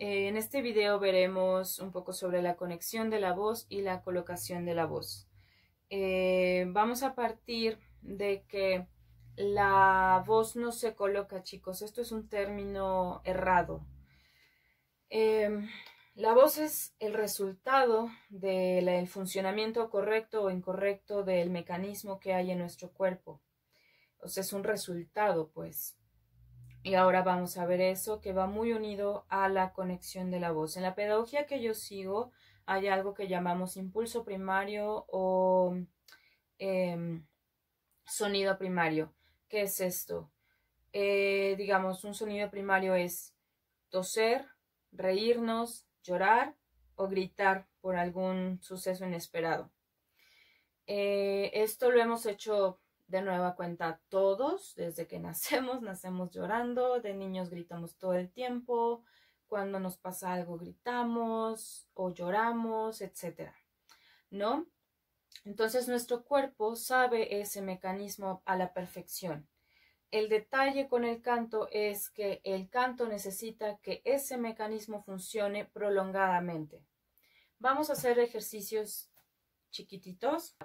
Eh, en este video veremos un poco sobre la conexión de la voz y la colocación de la voz. Eh, vamos a partir de que la voz no se coloca, chicos. Esto es un término errado. Em, la voz es el resultado del funcionamiento correcto o incorrecto del mecanismo que hay en nuestro cuerpo. O sea, es un resultado, pues. Y ahora vamos a ver eso que va muy unido a la conexión de la voz. En la pedagogía que yo sigo hay algo que llamamos impulso primario o em, sonido primario. ¿Qué es esto? Eh, digamos, un sonido primario es toser, reírnos, llorar o gritar por algún suceso inesperado. Eh, esto lo hemos hecho de nueva cuenta todos, desde que nacemos, nacemos llorando, de niños gritamos todo el tiempo, cuando nos pasa algo gritamos o lloramos, etc. ¿No? Entonces nuestro cuerpo sabe ese mecanismo a la perfección. El detalle con el canto es que el canto necesita que ese mecanismo funcione prolongadamente. Vamos a hacer ejercicios chiquititos.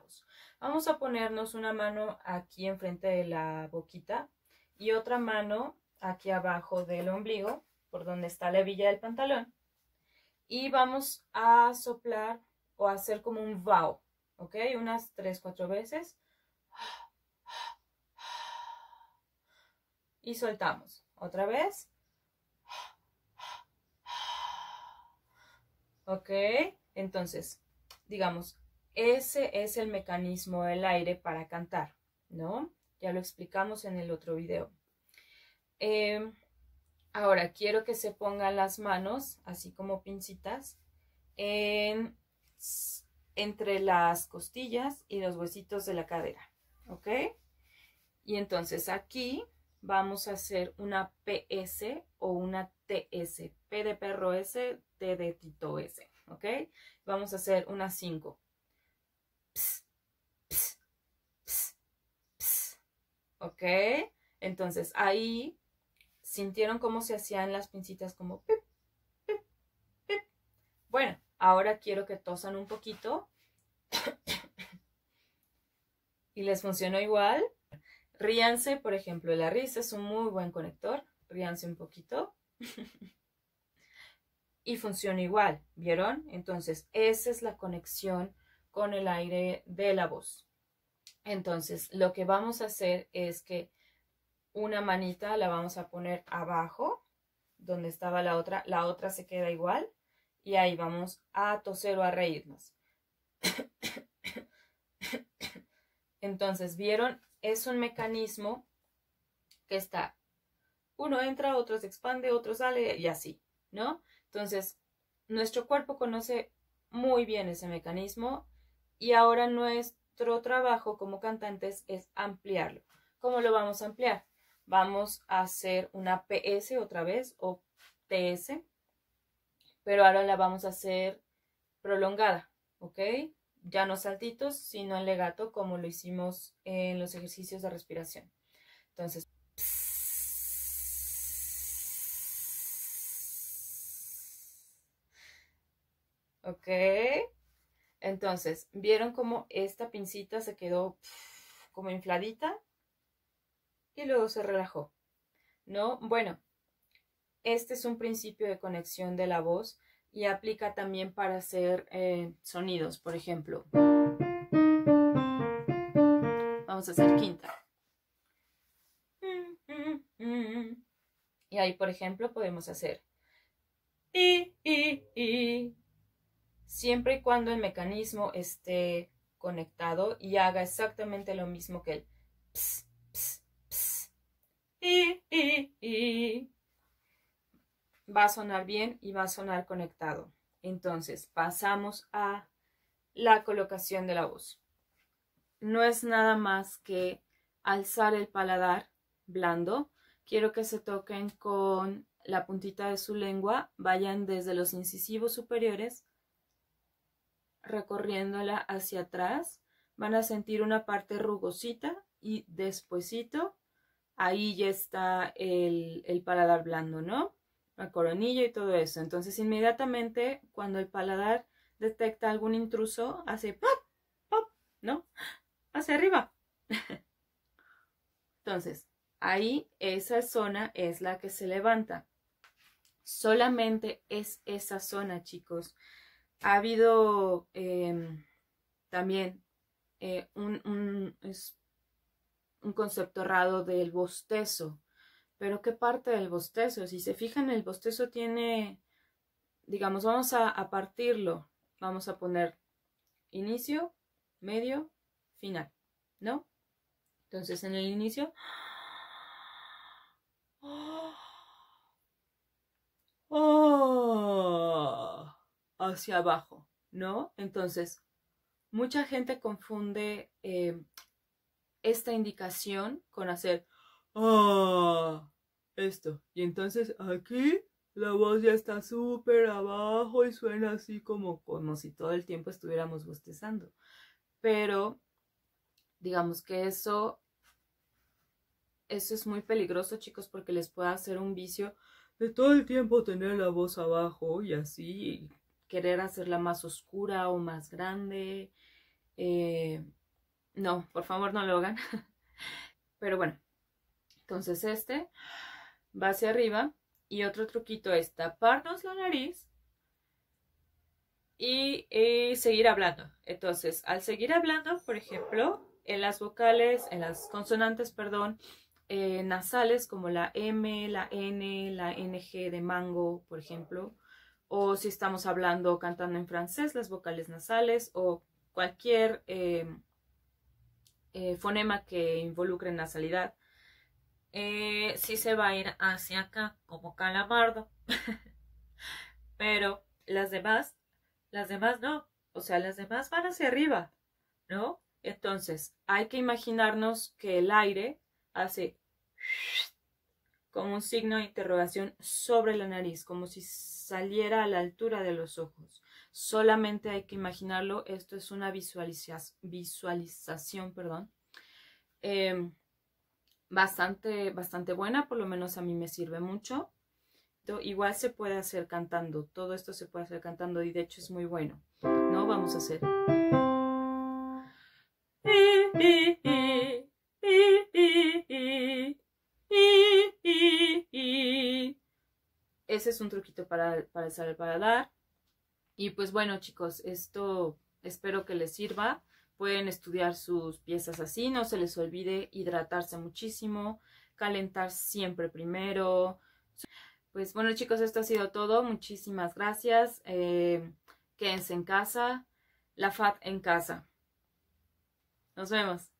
Vamos a ponernos una mano aquí enfrente de la boquita y otra mano aquí abajo del ombligo, por donde está la hebilla del pantalón. Y vamos a soplar o hacer como un vao, ¿ok? Unas tres, cuatro veces. Y soltamos. Otra vez. ¿Ok? Entonces, digamos, ese es el mecanismo del aire para cantar, ¿no? Ya lo explicamos en el otro video. Em, ahora quiero que se pongan las manos, así como pincitas, entre las costillas y los huesitos de la cadera, ¿ok? Y entonces aquí vamos a hacer una PS o una TS, P de perro S, T de tito S, ¿ok? Vamos a hacer una 5. ¿ok? Entonces ahí sintieron cómo se hacían las pincitas como pip, pip, pip. Bueno, ahora quiero que tosan un poquito. y les funcionó igual. Ríanse, por ejemplo, la risa es un muy buen conector. Ríanse un poquito. y funciona igual, ¿vieron? Entonces, esa es la conexión con el aire de la voz. Entonces, lo que vamos a hacer es que una manita la vamos a poner abajo, donde estaba la otra, la otra se queda igual, y ahí vamos a toser o a reírnos. Entonces, ¿vieron? Es un mecanismo que está, uno entra, otro se expande, otro sale, y así, ¿no? Entonces, nuestro cuerpo conoce muy bien ese mecanismo, y ahora no es trabajo como cantantes es ampliarlo. ¿Cómo lo vamos a ampliar? Vamos a hacer una PS otra vez o TS, pero ahora la vamos a hacer prolongada, ¿ok? Ya no saltitos, sino en legato como lo hicimos en los ejercicios de respiración. Entonces... ¿Ok? Entonces, vieron cómo esta pincita se quedó como infladita y luego se relajó. ¿No? Bueno, este es un principio de conexión de la voz y aplica también para hacer eh, sonidos, por ejemplo. Vamos a hacer quinta. Y ahí, por ejemplo, podemos hacer siempre y cuando el mecanismo esté conectado y haga exactamente lo mismo que el ps, ps, ps, i, Va a sonar bien y va a sonar conectado. Entonces, pasamos a la colocación de la voz. No es nada más que alzar el paladar blando. Quiero que se toquen con la puntita de su lengua, vayan desde los incisivos superiores recorriéndola hacia atrás, van a sentir una parte rugosita y despuesito, ahí ya está el, el paladar blando, ¿no? La coronilla y todo eso. Entonces inmediatamente cuando el paladar detecta algún intruso, hace pop, pop, ¿no? Hacia arriba. Entonces, ahí esa zona es la que se levanta. Solamente es esa zona, chicos. Ha habido em, también eh, un, un, concepto errado del bostezo. Pero ¿qué parte del bostezo? Si se fijan, el bostezo tiene, digamos, vamos a partirlo. Vamos a poner inicio, medio, final, ¿no? Entonces en el inicio hacia abajo, ¿no? Entonces, mucha gente confunde em, esta indicación con hacer ah, esto. Y entonces aquí la voz ya está súper abajo y suena así como, como si todo el tiempo estuviéramos bostezando. Pero digamos que eso, eso es muy peligroso, chicos, porque les puede hacer un vicio de todo el tiempo tener la voz abajo y así, querer hacerla más oscura o más grande. Eh, no, por favor no lo hagan. Pero bueno, entonces este va hacia arriba y otro truquito es taparnos la nariz y, eh, seguir hablando. Entonces, al seguir hablando, por ejemplo, en las vocales, en las consonantes, perdón, eh, nasales como la M, la N, la NG de mango, por ejemplo, o si estamos hablando o cantando en francés, las vocales nasales o cualquier eh, eh, fonema que involucre nasalidad, eh, sí se va a ir hacia acá, como calamardo. Pero las demás, las demás no. O sea, las demás van hacia arriba, ¿no? Entonces, hay que imaginarnos que el aire hace con un signo de interrogación sobre la nariz, como si saliera a la altura de los ojos. Solamente hay que imaginarlo, esto es una visualización, perdón, em, bastante, bastante buena, por lo menos a mí me sirve mucho. igual se puede hacer cantando, todo esto se puede hacer cantando y de hecho es muy bueno. No vamos a hacer. es un truquito para, para el Y pues bueno, chicos, esto espero que les sirva. Pueden estudiar sus piezas así, no se les olvide hidratarse muchísimo, calentar siempre primero. Pues bueno, chicos, esto ha sido todo. Muchísimas gracias. Eh, quédense en casa. La FAT en casa. Nos vemos.